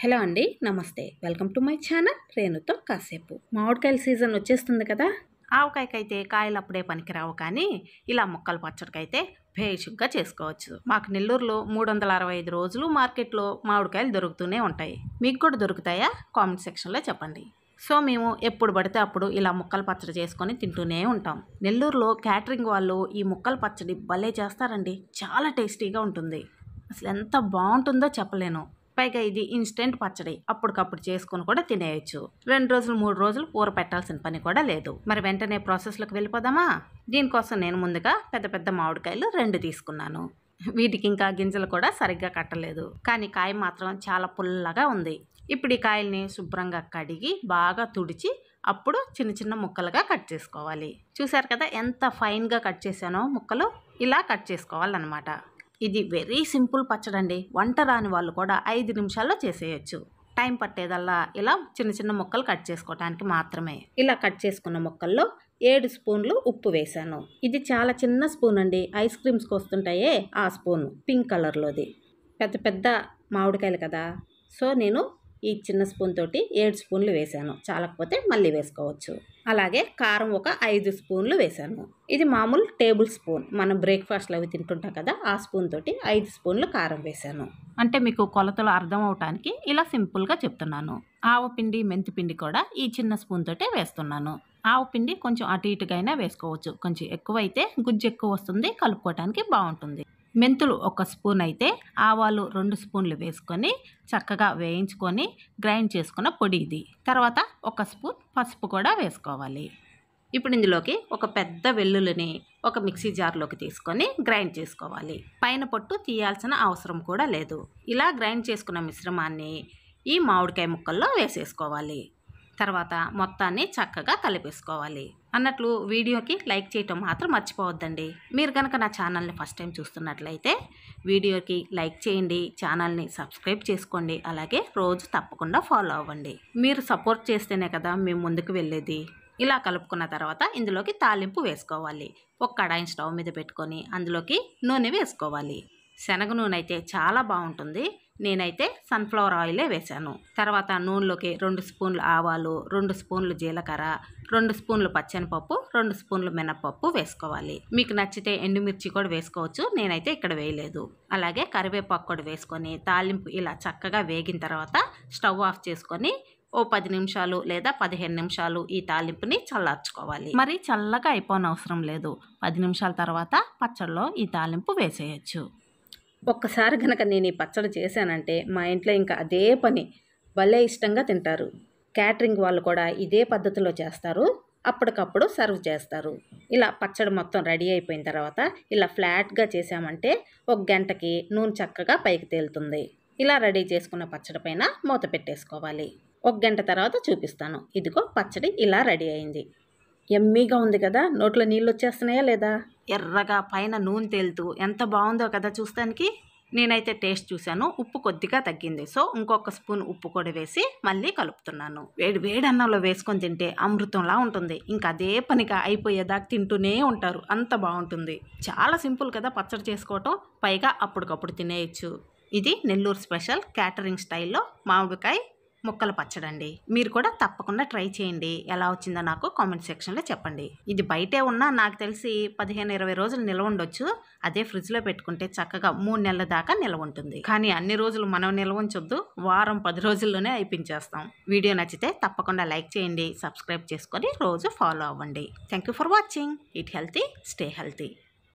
hello అండి నమస్తే welcome to my channel రేణుతో కాసేపు మామిడికాయల సీజన్ వచ్చేస్తుంది కదా ఆవకాయకైతే కాయలు అప్పుడే పనికిరావు కానీ ఇలా ముక్కలు పచ్చడికైతే భేషుగ్గా చేసుకోవచ్చు మాకు నెల్లూరులో మూడు వందల అరవై ఐదు రోజులు మార్కెట్లో మామిడికాయలు దొరుకుతూనే ఉంటాయి మీకు కూడా దొరుకుతాయా కామెంట్ సెక్షన్లో చెప్పండి సో మేము ఎప్పుడు పడితే అప్పుడు ఇలా ముక్కలు పచ్చడి చేసుకొని తింటూనే ఉంటాం నెల్లూరులో క్యాటరింగ్ వాళ్ళు ఈ ముక్కలు పచ్చడి భలే చేస్తారండి చాలా టేస్టీగా ఉంటుంది అసలు ఎంత బాగుంటుందో చెప్పలేను పైగా ఇది ఇన్స్టెంట్ పచ్చడి అప్పటికప్పుడు చేసుకుని కూడా తినేయచ్చు రెండు రోజులు మూడు రోజులు కూర పెట్టాల్సిన పని కూడా లేదు మరి వెంటనే ప్రాసెస్లోకి వెళ్ళిపోదామా దీనికోసం నేను ముందుగా పెద్ద పెద్ద మామిడికాయలు రెండు తీసుకున్నాను వీటికి ఇంకా గింజలు కూడా సరిగ్గా కట్టలేదు కానీ కాయ మాత్రం చాలా పుల్లగా ఉంది ఇప్పుడు ఈ కాయల్ని శుభ్రంగా కడిగి బాగా తుడిచి అప్పుడు చిన్న చిన్న ముక్కలుగా కట్ చేసుకోవాలి చూసారు కదా ఎంత ఫైన్గా కట్ చేశానో ముక్కలు ఇలా కట్ చేసుకోవాలన్నమాట ఇది వెరీ సింపుల్ పచ్చడండి వంట రాని వాళ్ళు కూడా ఐదు నిమిషాల్లో చేసేయచ్చు టైం పట్టేదల్లా ఇలా చిన్న చిన్న ముక్కలు కట్ చేసుకోవటానికి మాత్రమే ఇలా కట్ చేసుకున్న ముక్కల్లో ఏడు స్పూన్లు ఉప్పు వేశాను ఇది చాలా చిన్న స్పూన్ అండి ఐస్ క్రీమ్స్కి వస్తుంటాయే ఆ స్పూన్ పింక్ కలర్లోది పెద్ద పెద్ద మామిడికాయలు కదా సో నేను ఈ చిన్న స్పూన్ తోటి ఏడు స్పూన్లు వేశాను చాలకపోతే మళ్ళీ వేసుకోవచ్చు అలాగే కారం ఒక ఐదు స్పూన్లు వేశాను ఇది మామూలు టేబుల్ స్పూన్ మనం బ్రేక్ఫాస్ట్లో అవి తింటుంటాం కదా ఆ స్పూన్ తోటి ఐదు స్పూన్లు కారం వేశాను అంటే మీకు కొలతలు అర్థం అవటానికి ఇలా సింపుల్గా చెప్తున్నాను ఆవపిండి మెంతిపిండి కూడా ఈ చిన్న స్పూన్ తోటే వేస్తున్నాను ఆవపిండి కొంచెం అటు ఇటుగా వేసుకోవచ్చు కొంచెం ఎక్కువైతే గుజ్జు ఎక్కువ వస్తుంది కలుపుకోవటానికి బాగుంటుంది మెంతులు ఒక స్పూన్ అయితే ఆవాలు రెండు స్పూన్లు వేసుకొని చక్కగా వేయించుకొని గ్రైండ్ చేసుకున్న పొడి ఇది తర్వాత ఒక స్పూన్ పసుపు కూడా వేసుకోవాలి ఇప్పుడు ఇందులోకి ఒక పెద్ద వెల్లుల్లిని ఒక మిక్సీ జార్లోకి తీసుకొని గ్రైండ్ చేసుకోవాలి పైన పొట్టు తీయాల్సిన అవసరం కూడా లేదు ఇలా గ్రైండ్ చేసుకున్న మిశ్రమాన్ని ఈ మామిడికాయ ముక్కల్లో వేసేసుకోవాలి తర్వాత మొత్తాన్ని చక్కగా కలిపేసుకోవాలి అన్నట్లు వీడియోకి లైక్ చేయటం మాత్రం మర్చిపోవద్దండి మీరు కనుక నా ఛానల్ని ఫస్ట్ టైం చూస్తున్నట్లయితే వీడియోకి లైక్ చేయండి ఛానల్ని సబ్స్క్రైబ్ చేసుకోండి అలాగే రోజు తప్పకుండా ఫాలో అవ్వండి మీరు సపోర్ట్ చేస్తేనే కదా మేము ముందుకు వెళ్ళేది ఇలా కలుపుకున్న తర్వాత ఇందులోకి తాలింపు వేసుకోవాలి ఒక కడాయిని స్టవ్ మీద పెట్టుకొని అందులోకి నూనె వేసుకోవాలి శనగ నూనె అయితే చాలా బాగుంటుంది నేనైతే సన్ఫ్లవర్ ఆయిలే వేశాను తర్వాత నూనెలోకి రెండు స్పూన్లు ఆవాలు రెండు స్పూన్లు జీలకర్ర రెండు స్పూన్లు పచ్చనిపప్పు రెండు స్పూన్లు మినపప్పు వేసుకోవాలి మీకు నచ్చితే ఎండుమిర్చి కూడా వేసుకోవచ్చు నేనైతే ఇక్కడ వేయలేదు అలాగే కరివేపాకు కూడా వేసుకొని తాలింపు ఇలా చక్కగా వేగిన తర్వాత స్టవ్ ఆఫ్ చేసుకొని ఓ పది నిమిషాలు లేదా పదిహేను నిమిషాలు ఈ తాలింపుని చల్లార్చుకోవాలి మరి చల్లగా అయిపోనవసరం లేదు పది నిమిషాల తర్వాత పచ్చడిలో ఈ తాలింపు వేసేయచ్చు ఒక్కసారి కనుక నేను ఈ పచ్చడి చేశానంటే మా ఇంట్లో ఇంకా అదే పని భలే ఇష్టంగా తింటారు క్యాటరింగ్ వాళ్ళు కూడా ఇదే పద్ధతిలో చేస్తారు అప్పటికప్పుడు సర్వ్ చేస్తారు ఇలా పచ్చడి మొత్తం రెడీ అయిపోయిన తర్వాత ఇలా ఫ్లాట్గా చేసామంటే ఒక గంటకి నూనె చక్కగా పైకి తేలుతుంది ఇలా రెడీ చేసుకున్న పచ్చడి పైన మూత పెట్టేసుకోవాలి ఒక గంట తర్వాత చూపిస్తాను ఇదిగో పచ్చడి ఇలా రెడీ అయింది ఎమ్మీగా ఉంది కదా నోట్లో నీళ్ళు వచ్చేస్తున్నాయా లేదా ఎర్రగా పైన నూనె తేలుతూ ఎంత బాగుందో కదా చూస్తానికి నేనైతే టేస్ట్ చూశాను ఉప్పు కొద్దిగా తగ్గింది సో ఇంకొక స్పూన్ ఉప్పు కూడా వేసి మళ్ళీ కలుపుతున్నాను వేడి వేడి అన్నంలో వేసుకొని తింటే అమృతంలా ఉంటుంది ఇంకా అదే పనిగా అయిపోయేదాకా తింటూనే ఉంటారు అంత బాగుంటుంది చాలా సింపుల్ కదా పచ్చడి చేసుకోవటం పైగా అప్పటికప్పుడు తినేయచ్చు ఇది నెల్లూరు స్పెషల్ క్యాటరింగ్ స్టైల్లో మామిడికాయ ముక్కలు పచ్చడండి మీరు కూడా తప్పకుండా ట్రై చేయండి ఎలా వచ్చిందో నాకు కామెంట్ సెక్షన్లో చెప్పండి ఇది బయటే ఉన్నా నాకు తెలిసి పదిహేను ఇరవై రోజులు నిల్వ ఉండొచ్చు అదే ఫ్రిడ్జ్లో పెట్టుకుంటే చక్కగా మూడు నెలల దాకా నిల్వ ఉంటుంది కానీ అన్ని రోజులు మనం నిల్వ ఉంచొద్దు వారం పది రోజుల్లోనే అయిపించేస్తాం వీడియో నచ్చితే తప్పకుండా లైక్ చేయండి సబ్స్క్రైబ్ చేసుకొని రోజు ఫాలో అవ్వండి thank you for watching it healthy stay healthy